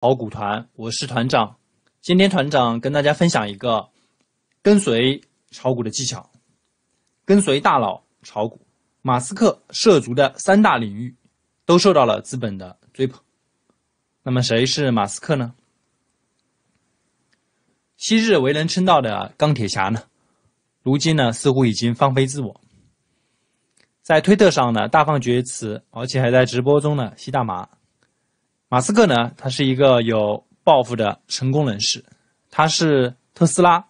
炒股团，我是团长。今天团长跟大家分享一个跟随炒股的技巧，跟随大佬炒股。马斯克涉足的三大领域都受到了资本的追捧。那么谁是马斯克呢？昔日为人称道的钢铁侠呢？如今呢，似乎已经放飞自我，在推特上呢大放厥词，而且还在直播中呢吸大麻。马斯克呢，他是一个有抱负的成功人士，他是特斯拉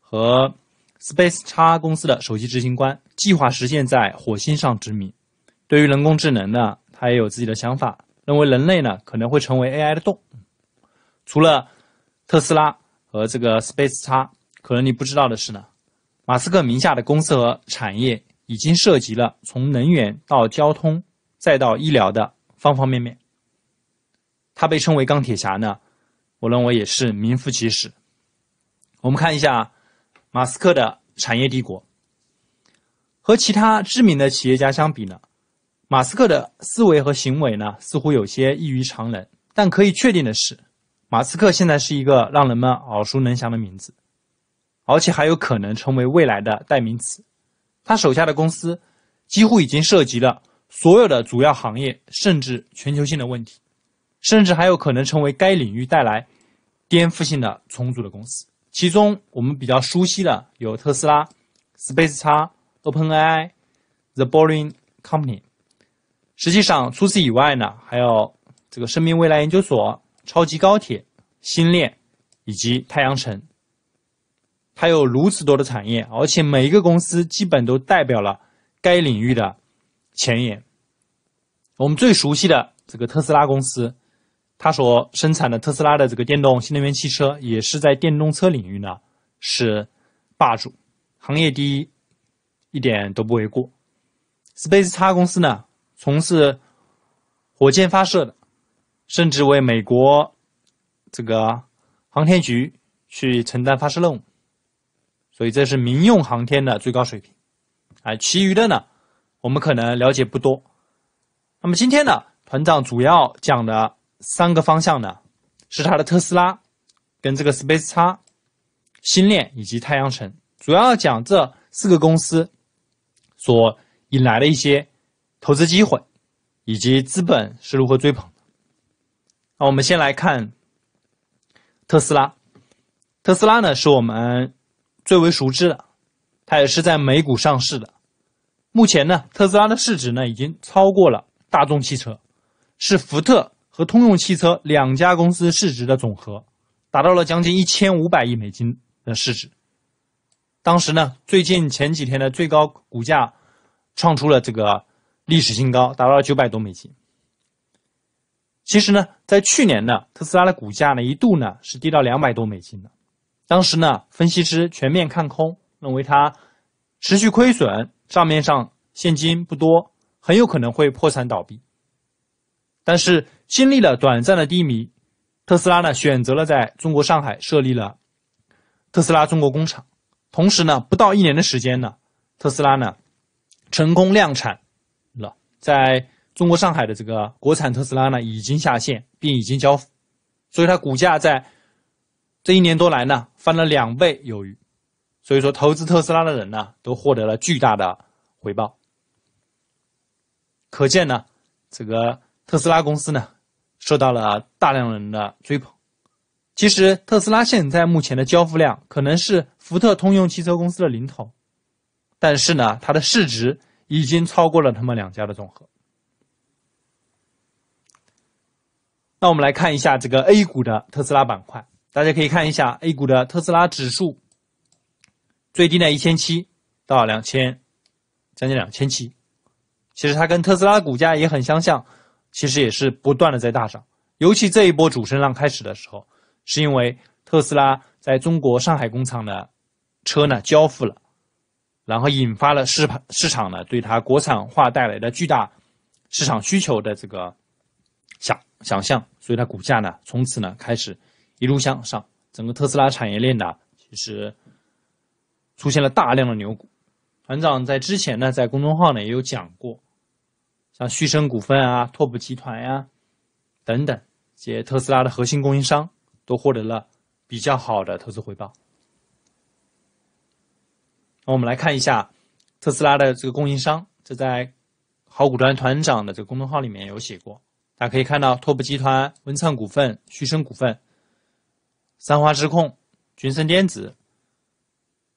和 SpaceX 公司的首席执行官，计划实现在火星上殖民。对于人工智能呢，他也有自己的想法，认为人类呢可能会成为 AI 的动物。除了特斯拉和这个 SpaceX，可能你不知道的是呢，马斯克名下的公司和产业已经涉及了从能源到交通再到医疗的方方面面。他被称为钢铁侠呢，我认为也是名副其实。我们看一下马斯克的产业帝国。和其他知名的企业家相比呢，马斯克的思维和行为呢，似乎有些异于常人。但可以确定的是，马斯克现在是一个让人们耳熟能详的名字，而且还有可能成为未来的代名词。他手下的公司几乎已经涉及了所有的主要行业，甚至全球性的问题。甚至还有可能成为该领域带来颠覆性的重组的公司。其中我们比较熟悉的有特斯拉、SpaceX、OpenAI、The Boring Company。实际上除此以外呢，还有这个生命未来研究所、超级高铁、星链以及太阳城。它有如此多的产业，而且每一个公司基本都代表了该领域的前沿。我们最熟悉的这个特斯拉公司。他所生产的特斯拉的这个电动新能源汽车，也是在电动车领域呢是霸主，行业第一，一点都不为过。SpaceX 公司呢从事火箭发射的，甚至为美国这个航天局去承担发射任务，所以这是民用航天的最高水平。啊，其余的呢我们可能了解不多。那么今天呢团长主要讲的。三个方向呢，是它的特斯拉、跟这个 SpaceX、星链以及太阳城，主要讲这四个公司所引来的一些投资机会，以及资本是如何追捧。那我们先来看特斯拉，特斯拉呢是我们最为熟知的，它也是在美股上市的。目前呢，特斯拉的市值呢已经超过了大众汽车，是福特。和通用汽车两家公司市值的总和，达到了将近一千五百亿美金的市值。当时呢，最近前几天的最高股价，创出了这个历史新高，达到了九百多美金。其实呢，在去年呢，特斯拉的股价呢一度呢是低到两百多美金的，当时呢，分析师全面看空，认为它持续亏损，账面上现金不多，很有可能会破产倒闭。但是，经历了短暂的低迷，特斯拉呢选择了在中国上海设立了特斯拉中国工厂。同时呢，不到一年的时间呢，特斯拉呢成功量产了在中国上海的这个国产特斯拉呢已经下线并已经交付，所以它股价在这一年多来呢翻了两倍有余。所以说，投资特斯拉的人呢都获得了巨大的回报。可见呢，这个特斯拉公司呢。受到了大量人的追捧。其实，特斯拉现在目前的交付量可能是福特、通用汽车公司的零头，但是呢，它的市值已经超过了他们两家的总和。那我们来看一下这个 A 股的特斯拉板块，大家可以看一下 A 股的特斯拉指数，最低的一千七到两千，将近两千七。其实它跟特斯拉股价也很相像。其实也是不断的在大涨，尤其这一波主升浪开始的时候，是因为特斯拉在中国上海工厂的车呢交付了，然后引发了市市场呢对它国产化带来的巨大市场需求的这个想想象，所以它股价呢从此呢开始一路向上，整个特斯拉产业链呢其实出现了大量的牛股。团长在之前呢在公众号呢也有讲过。像旭升股份啊、拓普集团呀，等等，这些特斯拉的核心供应商都获得了比较好的投资回报。那我们来看一下特斯拉的这个供应商，这在好股团团长的这个公众号里面有写过，大家可以看到：拓普集团、文灿股份、旭升股份、三花智控、君森电子，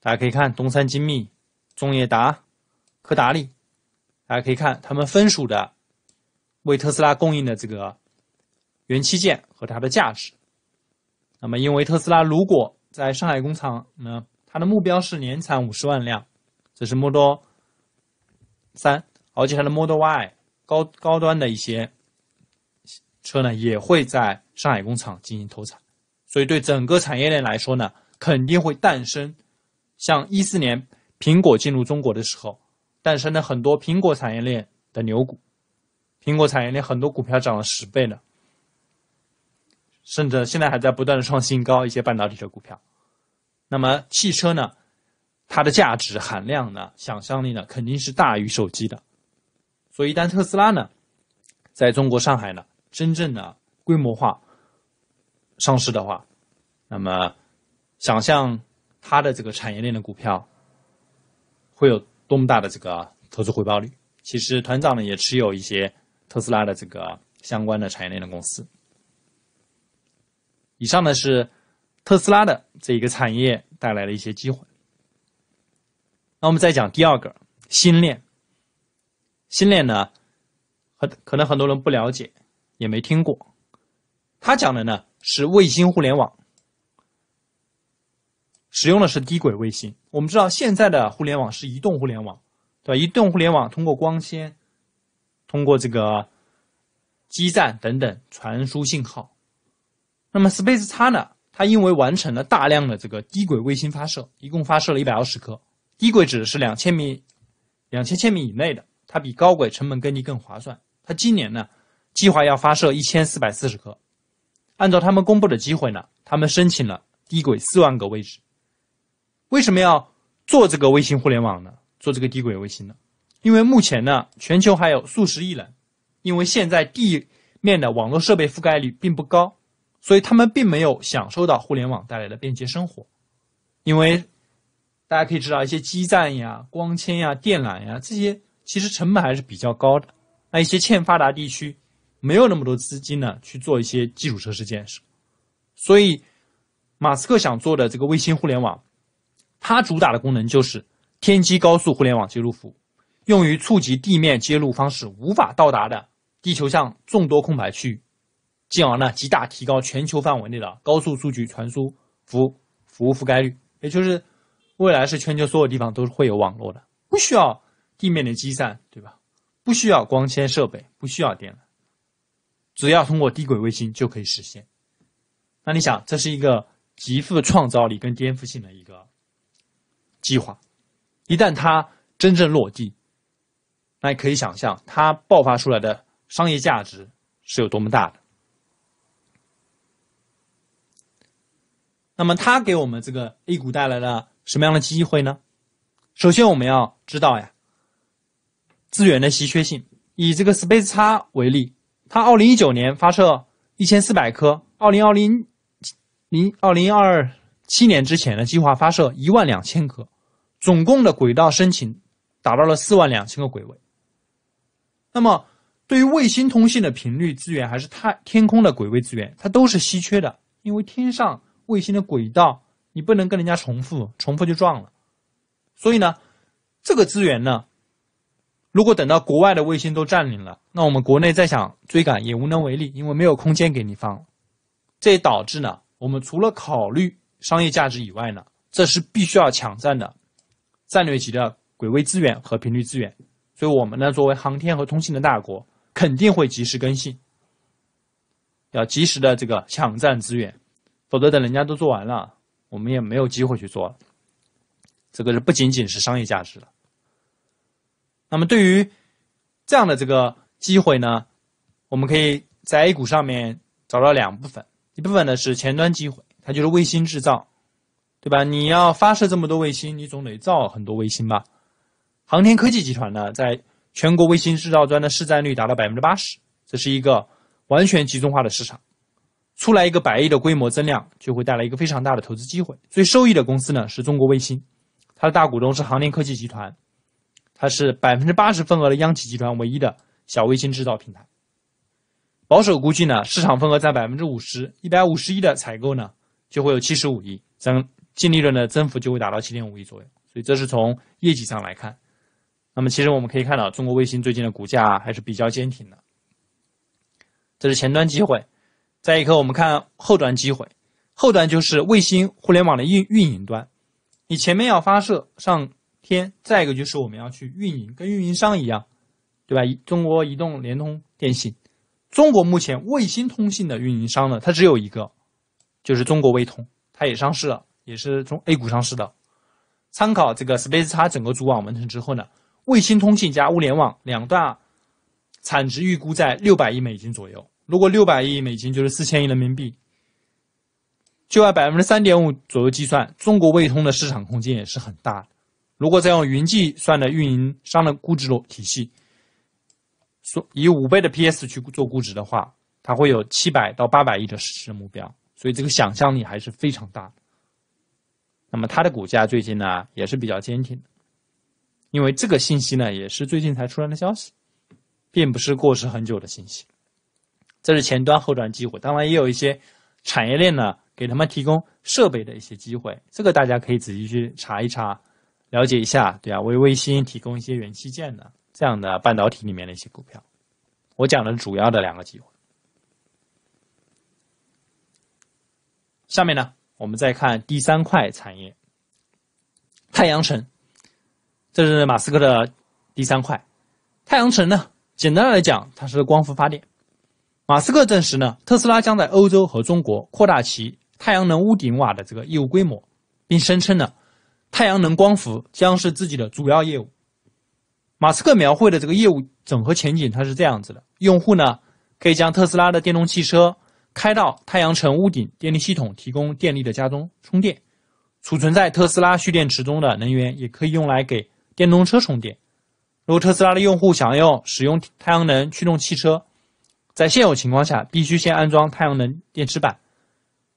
大家可以看东山精密、中业达、科达利。大家可以看他们分属的为特斯拉供应的这个元器件和它的价值。那么，因为特斯拉如果在上海工厂呢，它的目标是年产五十万辆，这是 Model 3，而且它的 Model Y 高高端的一些车呢也会在上海工厂进行投产。所以，对整个产业链来说呢，肯定会诞生像一四年苹果进入中国的时候。诞生了很多苹果产业链的牛股，苹果产业链很多股票涨了十倍呢，甚至现在还在不断的创新高。一些半导体的股票，那么汽车呢，它的价值含量呢、想象力呢，肯定是大于手机的。所以，一旦特斯拉呢，在中国上海呢、真正的规模化上市的话，那么想象它的这个产业链的股票会有。这么大的这个投资回报率，其实团长呢也持有一些特斯拉的这个相关的产业链的公司。以上呢是特斯拉的这一个产业带来的一些机会。那我们再讲第二个新链，新链呢，很可能很多人不了解，也没听过。他讲的呢是卫星互联网。使用的是低轨卫星。我们知道现在的互联网是移动互联网，对吧？移动互联网通过光纤、通过这个基站等等传输信号。那么 SpaceX 呢？它因为完成了大量的这个低轨卫星发射，一共发射了一百二十颗。低轨指的是两千米、两千千米以内的，它比高轨成本更低更划算。它今年呢，计划要发射一千四百四十颗。按照他们公布的机会呢，他们申请了低轨四万个位置。为什么要做这个卫星互联网呢？做这个低轨卫星呢？因为目前呢，全球还有数十亿人，因为现在地面的网络设备覆盖率并不高，所以他们并没有享受到互联网带来的便捷生活。因为大家可以知道，一些基站呀、光纤呀、电缆呀，这些其实成本还是比较高的。那一些欠发达地区没有那么多资金呢，去做一些基础设施建设。所以，马斯克想做的这个卫星互联网。它主打的功能就是天基高速互联网接入服务，用于触及地面接入方式无法到达的地球上众多空白区域，进而呢极大提高全球范围内的高速数据传输服务服务覆盖率。也就是，未来是全球所有地方都是会有网络的，不需要地面的基站，对吧？不需要光纤设备，不需要电缆，只要通过低轨卫星就可以实现。那你想，这是一个极富创造力跟颠覆性的一。计划一旦它真正落地，那可以想象它爆发出来的商业价值是有多么大的。那么它给我们这个 A 股带来了什么样的机会呢？首先我们要知道呀，资源的稀缺性。以这个 SpaceX 为例，它2019年发射1400颗，2020零2027年之前的计划发射12000颗。总共的轨道申请达到了四万两千个轨位。那么，对于卫星通信的频率资源还是太天空的轨位资源，它都是稀缺的。因为天上卫星的轨道你不能跟人家重复，重复就撞了。所以呢，这个资源呢，如果等到国外的卫星都占领了，那我们国内再想追赶也无能为力，因为没有空间给你放。这也导致呢，我们除了考虑商业价值以外呢，这是必须要抢占的。战略级的轨位资源和频率资源，所以我们呢作为航天和通信的大国，肯定会及时更新，要及时的这个抢占资源，否则等人家都做完了，我们也没有机会去做了。这个是不仅仅是商业价值了。那么对于这样的这个机会呢，我们可以在 A 股上面找到两部分，一部分呢是前端机会，它就是卫星制造。对吧？你要发射这么多卫星，你总得造很多卫星吧？航天科技集团呢，在全国卫星制造端的市占率达到百分之八十，这是一个完全集中化的市场。出来一个百亿的规模增量，就会带来一个非常大的投资机会。最受益的公司呢，是中国卫星，它的大股东是航天科技集团，它是百分之八十份额的央企集团唯一的小卫星制造平台。保守估计呢，市场份额占百分之五十，一百五十一的采购呢，就会有七十五亿增。净利润的增幅就会达到七点五亿左右，所以这是从业绩上来看。那么其实我们可以看到，中国卫星最近的股价还是比较坚挺的。这是前端机会。再一个，我们看后端机会，后端就是卫星互联网的运运营端。你前面要发射上天，再一个就是我们要去运营，跟运营商一样，对吧？中国移动、联通、电信，中国目前卫星通信的运营商呢，它只有一个，就是中国卫通，它也上市了。也是从 A 股上市的，参考这个 Space，它整个组网完成之后呢，卫星通信加物联网两大产值预估在六百亿美金左右。如果六百亿美金就是四千亿人民币，就按百分之三点五左右计算，中国卫通的市场空间也是很大的。如果再用云计算的运营商的估值体系，以五倍的 PS 去做估值的话，它会有七百到八百亿的市值目标。所以这个想象力还是非常大的。那么它的股价最近呢也是比较坚挺，因为这个信息呢也是最近才出来的消息，并不是过时很久的信息。这是前端后端机会，当然也有一些产业链呢给他们提供设备的一些机会，这个大家可以仔细去查一查，了解一下，对啊，为卫星提供一些元器件的这样的半导体里面的一些股票。我讲的主要的两个机会，下面呢？我们再看第三块产业，太阳城，这是马斯克的第三块。太阳城呢，简单来讲，它是光伏发电。马斯克证实呢，特斯拉将在欧洲和中国扩大其太阳能屋顶瓦的这个业务规模，并声称呢，太阳能光伏将是自己的主要业务。马斯克描绘的这个业务整合前景，它是这样子的：用户呢，可以将特斯拉的电动汽车。开到太阳城屋顶电力系统提供电力的家中充电，储存在特斯拉蓄电池中的能源也可以用来给电动车充电。如果特斯拉的用户想要使用太阳能驱动汽车，在现有情况下必须先安装太阳能电池板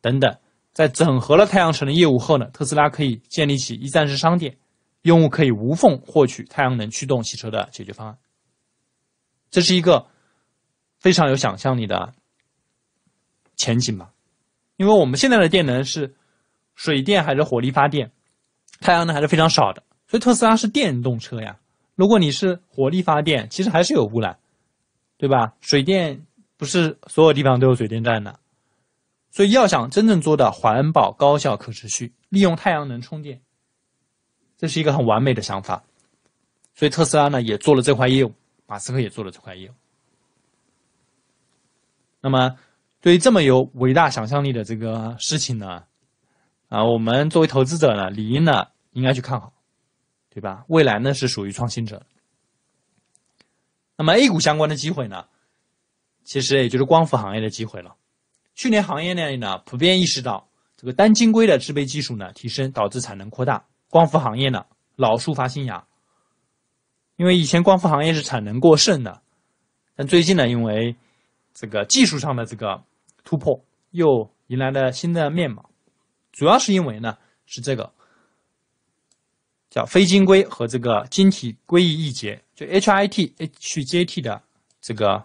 等等。在整合了太阳城的业务后呢，特斯拉可以建立起一站式商店，用户可以无缝获取太阳能驱动汽车的解决方案。这是一个非常有想象力的。前景嘛，因为我们现在的电能是水电还是火力发电，太阳能还是非常少的。所以特斯拉是电动车呀。如果你是火力发电，其实还是有污染，对吧？水电不是所有地方都有水电站的。所以要想真正做到环保、高效、可持续，利用太阳能充电，这是一个很完美的想法。所以特斯拉呢也做了这块业务，马斯克也做了这块业务。那么。对于这么有伟大想象力的这个事情呢，啊，我们作为投资者呢，理应呢应该去看好，对吧？未来呢是属于创新者。那么 A 股相关的机会呢，其实也就是光伏行业的机会了。去年行业内呢普遍意识到，这个单晶硅的制备技术呢提升，导致产能扩大，光伏行业呢老树发新芽。因为以前光伏行业是产能过剩的，但最近呢因为这个技术上的这个。突破又迎来了新的面貌，主要是因为呢是这个叫非晶硅和这个晶体硅异异结，就 HIT HJT 的这个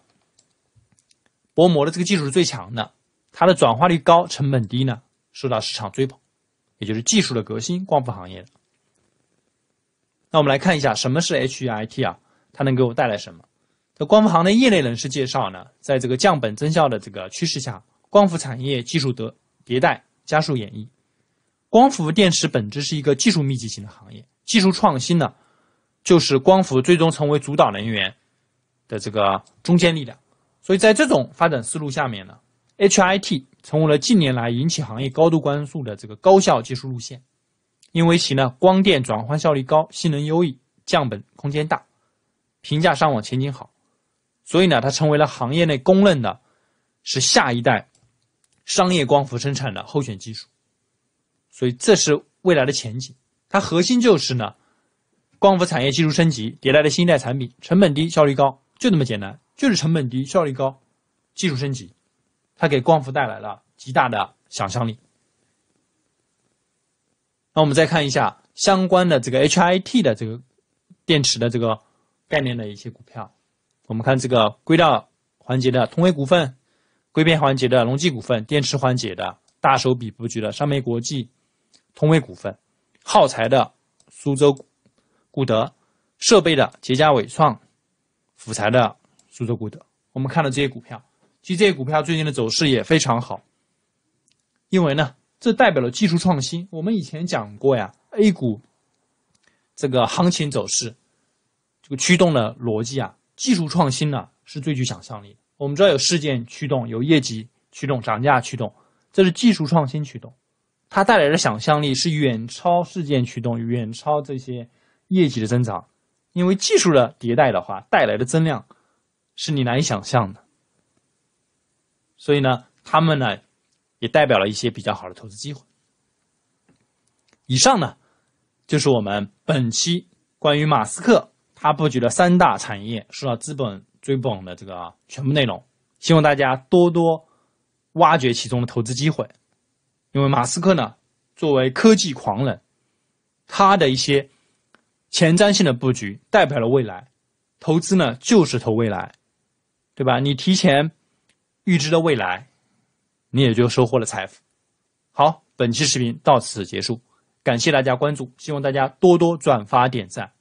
薄膜的这个技术是最强的，它的转化率高，成本低呢，受到市场追捧，也就是技术的革新，光伏行业的。那我们来看一下什么是 HIT 啊，它能给我带来什么？光伏行业的业内人士介绍呢，在这个降本增效的这个趋势下，光伏产业技术得迭代加速演绎。光伏电池本质是一个技术密集型的行业，技术创新呢，就是光伏最终成为主导能源的这个中坚力量。所以在这种发展思路下面呢，HIT 成为了近年来引起行业高度关注的这个高效技术路线，因为其呢光电转换效率高，性能优异，降本空间大，平价上网前景好。所以呢，它成为了行业内公认的，是下一代商业光伏生产的候选技术。所以这是未来的前景。它核心就是呢，光伏产业技术升级迭代的新一代产品，成本低、效率高，就这么简单，就是成本低、效率高，技术升级，它给光伏带来了极大的想象力。那我们再看一下相关的这个 HIT 的这个电池的这个概念的一些股票。我们看这个归料环节的通威股份，归变环节的隆基股份，电池环节的大手笔布局的尚美国际，通威股份，耗材的苏州固德，设备的杰佳伟创，辅材的苏州固德。我们看到这些股票，其实这些股票最近的走势也非常好，因为呢，这代表了技术创新。我们以前讲过呀，A 股这个行情走势这个驱动的逻辑啊。技术创新呢是最具想象力。的。我们知道有事件驱动、有业绩驱动、涨价驱动，这是技术创新驱动，它带来的想象力是远超事件驱动、远超这些业绩的增长，因为技术的迭代的话带来的增量是你难以想象的。所以呢，他们呢也代表了一些比较好的投资机会。以上呢就是我们本期关于马斯克。他布局了三大产业，受到资本追捧的这个全部内容，希望大家多多挖掘其中的投资机会。因为马斯克呢，作为科技狂人，他的一些前瞻性的布局代表了未来。投资呢，就是投未来，对吧？你提前预知了未来，你也就收获了财富。好，本期视频到此结束，感谢大家关注，希望大家多多转发点赞。